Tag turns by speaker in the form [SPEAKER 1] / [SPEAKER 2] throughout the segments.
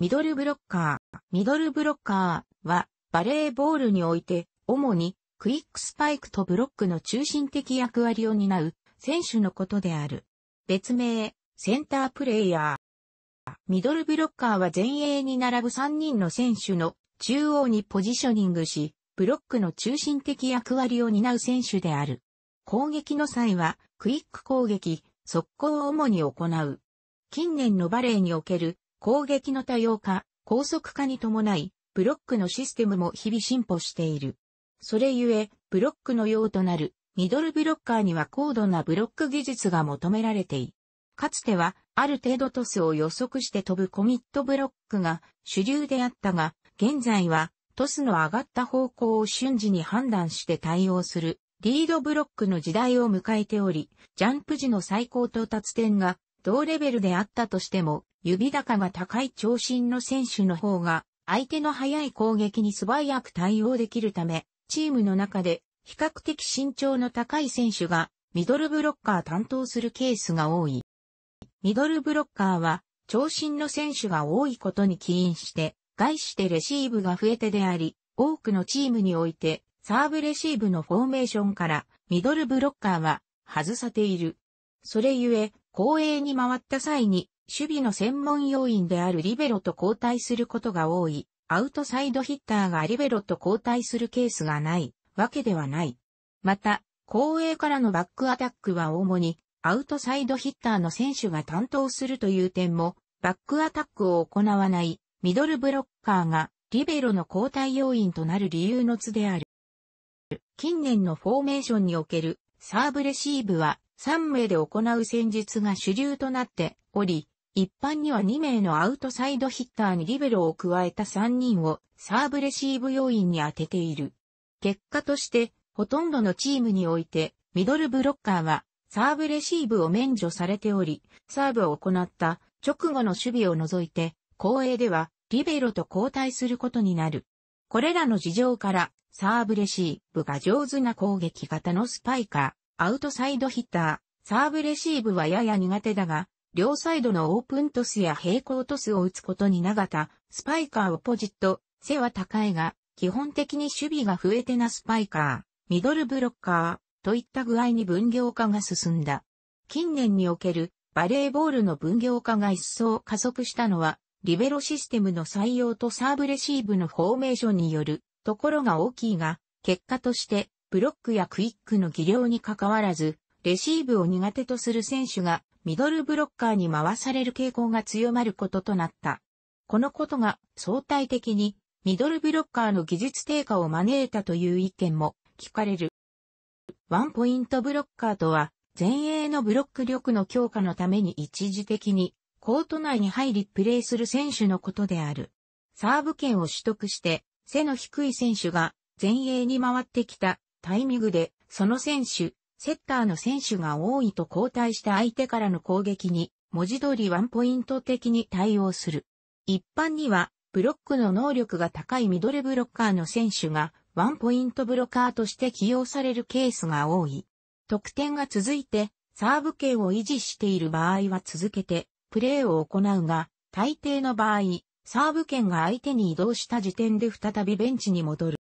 [SPEAKER 1] ミドルブロッカー。ミドルブロッカーは、バレーボールにおいて、主に、クイックスパイクとブロックの中心的役割を担う、選手のことである。別名、センタープレイヤー。ミドルブロッカーは前衛に並ぶ3人の選手の中央にポジショニングし、ブロックの中心的役割を担う選手である。攻撃の際は、クイック攻撃、速攻を主に行う。近年のバレーにおける攻撃の多様化、高速化に伴い、ブロックのシステムも日々進歩している。それゆえ、ブロックの用となるミドルブロッカーには高度なブロック技術が求められている。かつては、ある程度トスを予測して飛ぶコミットブロックが主流であったが、現在はトスの上がった方向を瞬時に判断して対応するリードブロックの時代を迎えており、ジャンプ時の最高到達点が同レベルであったとしても、指高が高い長身の選手の方が、相手の速い攻撃に素早く対応できるため、チームの中で比較的身長の高い選手がミドルブロッカー担当するケースが多い。ミドルブロッカーは長身の選手が多いことに起因して、外してレシーブが増えてであり、多くのチームにおいてサーブレシーブのフォーメーションからミドルブロッカーは外さている。それゆえ、後衛に回った際に守備の専門要員であるリベロと交代することが多い、アウトサイドヒッターがリベロと交代するケースがないわけではない。また、後衛からのバックアタックは主にアウトサイドヒッターの選手が担当するという点も、バックアタックを行わないミドルブロッカーがリベロの交代要因となる理由の図である。近年のフォーメーションにおけるサーブレシーブは3名で行う戦術が主流となっており、一般には2名のアウトサイドヒッターにリベロを加えた3人をサーブレシーブ要員に当てている。結果として、ほとんどのチームにおいて、ミドルブロッカーはサーブレシーブを免除されており、サーブを行った直後の守備を除いて、後衛ではリベロと交代することになる。これらの事情から、サーブレシーブが上手な攻撃型のスパイカー、アウトサイドヒッター、サーブレシーブはやや苦手だが、両サイドのオープントスや平行トスを打つことに長田、スパイカーオポジット、背は高いが、基本的に守備が増えてなスパイカー、ミドルブロッカー、といった具合に分業化が進んだ。近年におけるバレーボールの分業化が一層加速したのは、リベロシステムの採用とサーブレシーブのフォーメーションによるところが大きいが、結果としてブロックやクイックの技量に関わらず、レシーブを苦手とする選手がミドルブロッカーに回される傾向が強まることとなった。このことが相対的にミドルブロッカーの技術低下を招いたという意見も聞かれる。ワンポイントブロッカーとは前衛のブロック力の強化のために一時的にコート内に入りプレーする選手のことである。サーブ権を取得して背の低い選手が前衛に回ってきたタイミングでその選手セッターの選手が多いと交代した相手からの攻撃に、文字通りワンポイント的に対応する。一般には、ブロックの能力が高いミドルブロッカーの選手が、ワンポイントブロッカーとして起用されるケースが多い。得点が続いて、サーブ権を維持している場合は続けて、プレーを行うが、大抵の場合、サーブ権が相手に移動した時点で再びベンチに戻る。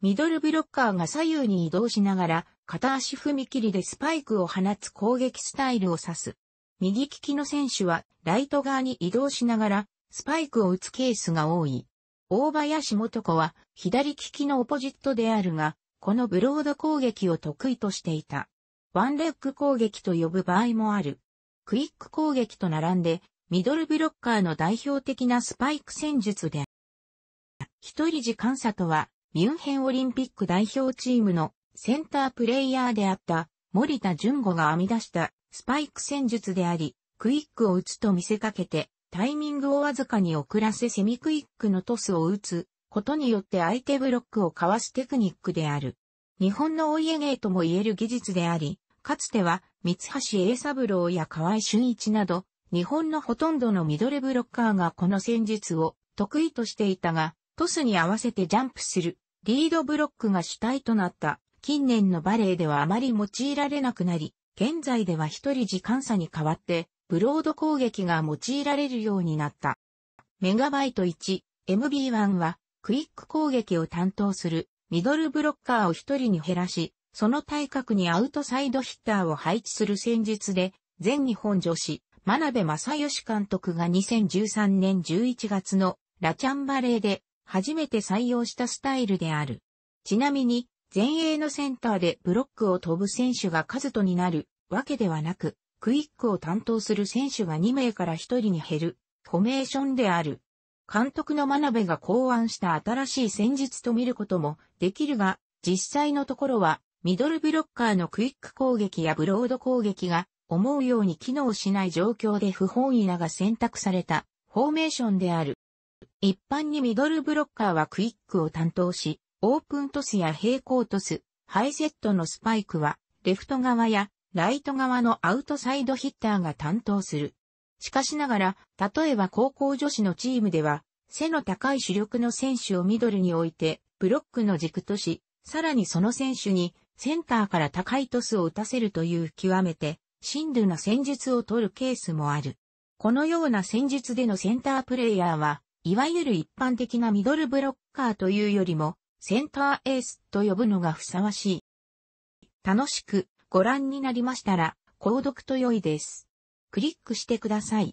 [SPEAKER 1] ミドルブロッカーが左右に移動しながら、片足踏切でスパイクを放つ攻撃スタイルを指す。右利きの選手はライト側に移動しながらスパイクを打つケースが多い。大林元子は左利きのオポジットであるが、このブロード攻撃を得意としていた。ワンレッグ攻撃と呼ぶ場合もある。クイック攻撃と並んで、ミドルブロッカーの代表的なスパイク戦術である。一人時間差とは、ミュンヘンオリンピック代表チームのセンタープレイヤーであった森田淳吾が編み出したスパイク戦術であり、クイックを打つと見せかけて、タイミングをわずかに遅らせセミクイックのトスを打つことによって相手ブロックをかわすテクニックである。日本のお家芸とも言える技術であり、かつては三橋栄三郎や河合俊一など、日本のほとんどのミドルブロッカーがこの戦術を得意としていたが、トスに合わせてジャンプする、リードブロックが主体となった近年のバレエではあまり用いられなくなり、現在では一人時間差に代わって、ブロード攻撃が用いられるようになった。メガバイト1、MB1 は、クイック攻撃を担当する、ミドルブロッカーを一人に減らし、その体格にアウトサイドヒッターを配置する戦術で、全日本女子、真鍋正義監督が2013年11月のラチャンバレーで初めて採用したスタイルである。ちなみに、前衛のセンターでブロックを飛ぶ選手が数とになるわけではなく、クイックを担当する選手が2名から1人に減る、フォメーションである。監督の真鍋が考案した新しい戦術と見ることもできるが、実際のところは、ミドルブロッカーのクイック攻撃やブロード攻撃が思うように機能しない状況で不本意なが選択されたフォーメーションである。一般にミドルブロッカーはクイックを担当し、オープントスや平行トス、ハイゼットのスパイクは、レフト側やライト側のアウトサイドヒッターが担当する。しかしながら、例えば高校女子のチームでは、背の高い主力の選手をミドルに置いて、ブロックの軸とし、さらにその選手に、センターから高いトスを打たせるという極めて、深度な戦術を取るケースもある。このような戦術でのセンタープレイヤーは、いわゆる一般的なミドルブロッカーというよりも、センターエースと呼ぶのがふさわしい。楽しくご覧になりましたら、購読と良いです。クリックしてください。